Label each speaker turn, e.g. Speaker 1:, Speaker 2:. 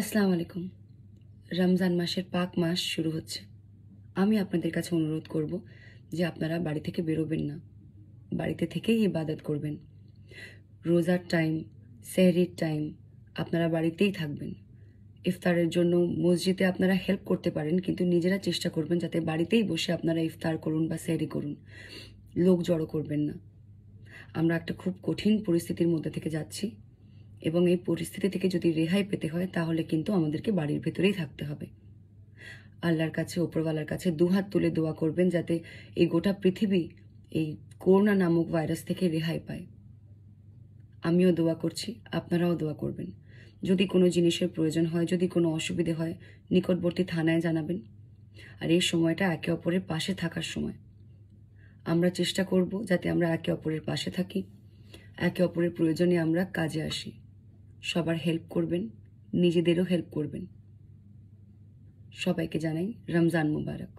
Speaker 1: আসসালামু আলাইকুম রমজান মাসের পাক মাস শুরু হচ্ছে আমি আপনাদের কাছে অনুরোধ করব যে আপনারা বাড়ি থেকে বেরোবেন না বাড়িতে থেকেই ইবাদত করবেন রোজার টাইম সেহরির টাইম আপনারা বাড়িতেই থাকবেন ইফতারের জন্য মসজিদে আপনারা হেল্প করতে পারেন কিন্তু নিজেরা চেষ্টা করবেন যাতে বাড়িতেই বসে আপনারা ইফতার করুন বা সেহরি করুন লোক জড়ো করবেন না আমরা একটা খুব কঠিন পরিস্থিতির মধ্যে থেকে যাচ্ছি এবং এই পরিস্থিতি থেকে যদি রেহাই পেতে হয় তাহলে কিন্তু আমাদেরকে বাড়ির ভেতরেই থাকতে হবে আল্লাহর কাছে ওপরওয়ালার কাছে দুহাত তুলে দোয়া করবেন যাতে এই গোটা পৃথিবী এই করোনা নামক ভাইরাস থেকে রেহাই পায় আমিও দোয়া করছি আপনারাও দোয়া করবেন যদি কোনো জিনিসের প্রয়োজন হয় যদি কোনো অসুবিধে হয় নিকটবর্তী থানায় জানাবেন আর এই সময়টা একে অপরের পাশে থাকার সময় আমরা চেষ্টা করব যাতে আমরা একে অপরের পাশে থাকি একে অপরের প্রয়োজনে আমরা কাজে আসি সবার হেল্প করবেন নিজেদেরও হেল্প করবেন সবাইকে জানাই রমজান মুবারক